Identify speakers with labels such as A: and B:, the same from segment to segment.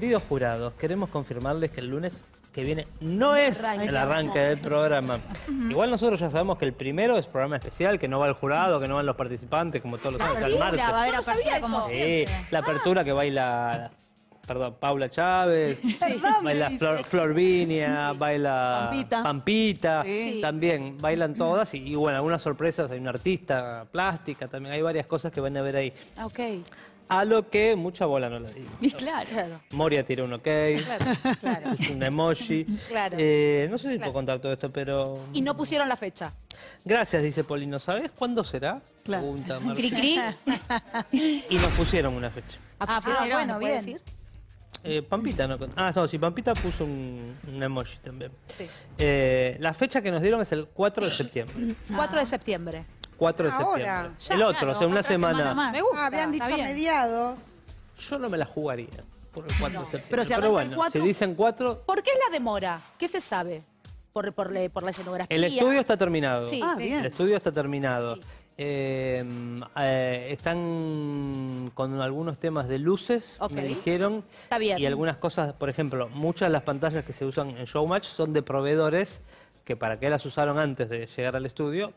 A: Queridos jurados, queremos confirmarles que el lunes que viene no es el arranque del programa. Igual nosotros ya sabemos que el primero es programa especial, que no va el jurado, que no van los participantes, como todos los años, al martes. sí, la apertura que baila, perdón, Paula Chávez, baila Flor, baila Pampita, también bailan todas y, bueno, algunas sorpresas, hay una artista plástica también, hay varias cosas que van a ver ahí. Ah, ok. A lo que mucha bola no la di. Claro. Moria tiró un ok. Claro, Un emoji. Claro. Eh, no sé si puedo contar todo esto, pero. Y no pusieron la fecha. Gracias, dice Polino. ¿Sabes cuándo será? Claro. Pregunta Y nos pusieron una fecha. Ah, ah pero bueno, bien. Decir? Eh, Pampita no. Ah, no, sí, Pampita puso un, emoji también. Sí. Eh, la fecha que nos dieron es el 4 de septiembre. 4 de septiembre. 4 de septiembre. el otro, o sea, una semana. Ah, habían dicho mediados. Yo no me la jugaría por el 4 de Pero bueno, si dicen 4, ¿Por qué es la demora? ¿Qué se sabe? Por, la escenografía. el estudio está terminado. Ah, el estudio está terminado. Eh, eh, están con algunos temas de luces, que me dijeron. Y algunas cosas, por ejemplo, muchas de las pantallas que se usan en Showmatch son de proveedores que para qué las usaron antes de llegar al estudio,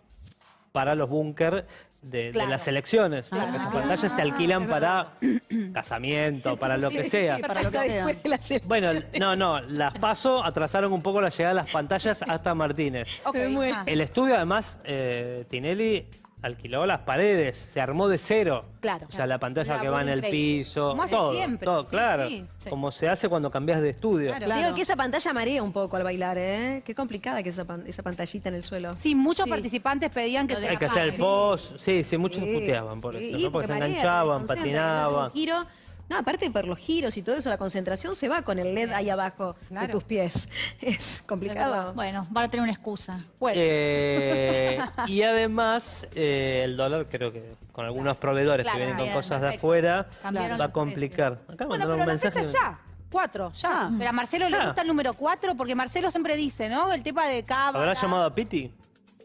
A: para los búnker de, las elecciones. Porque sus ah. pantallas se alquilan ah, para casamiento, para lo que sea. para lo que sea. bueno, no, no, las paso, atrasaron un poco la llegada de las pantallas hasta Martínez. Ah. El estudio, además, eh, Tinelli alquiló las paredes, se armó de cero. Claro. O sea, la pantalla que va en el piso. Como hace todo, siempre. Todo, claro. Como se hace cuando cambias de estudio. Claro. Digo que esa pantalla marea un poco al bailar, ¿eh? Qué complicada que esa, esa pantallita en el suelo. Sí, muchos participantes pedían que... Hay que hacer el post. Sí, sí, muchos puteaban por eso. Porque, se enganchaban, patinaban. giro no, aparte por los giros y todo eso, la concentración se va con el LED ahí abajo de tus pies. Es complicado. Bueno, van a tener una excusa. Eh, y además, eh, el dolor, creo que con algunos proveedores que vienen con cosas de afuera, va a complicar. Acá bueno, pero un mensaje. ya. Cuatro, ya. Ah. Pero a Marcelo le gusta el número cuatro, porque Marcelo siempre dice, ¿no? El tema de cava. ¿Habrá llamado a Piti?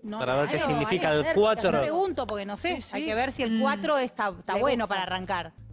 A: No, para ver qué significa el 4. No pregunto porque no sé. Hay que ver si el 4 mm. está bueno para arrancar.